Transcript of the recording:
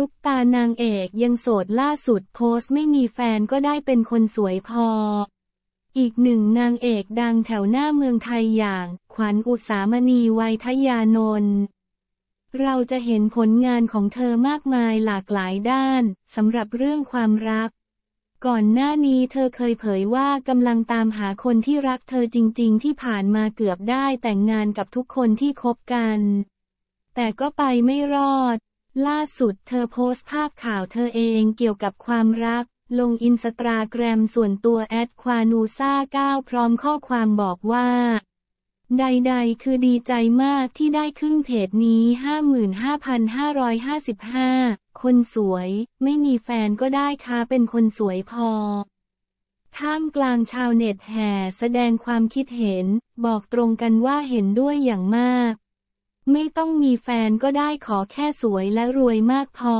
ซุปตานางเอกยังโสดล่าสุดโพสไม่มีแฟนก็ได้เป็นคนสวยพอ อีกหนึ่งนางเอกดังแถวหน้าเมืองไทยอย่าง ขวัญอุตสามณีไวยทยานนท์เราจะเห็นผลงานของเธอมากมายหลากหลายด้านสำหรับเรื่องความรัก ก่อนหน้านี้เธอเคยเผยว่ากำลังตามหาคนที่รักเธอจริง ๆ ที่ผ่านมาเกือบได้แต่งงานกับทุกคนที่คบกัน แต่ก็ไปไม่รอดล่าสุดเธอโพสต์ภาพข่าวเธอเองเกี่ยวกับความรัก ลงอินสตาแกรมส่วนตัวแอดควานูซ่า9พร้อมข้อความบอกว่า ใดๆ คือดีใจมากที่ได้ขึ้นเพจนี้ 55,555 คนสวย ไม่มีแฟนก็ได้ค่ะเป็นคนสวยพอ ท่ามกลางชาวเน็ตแห่แสดงความคิดเห็น บอกตรงกันว่าเห็นด้วยอย่างมากไม่ต้องมีแฟนก็ได้ขอแค่สวยและรวยมากพอ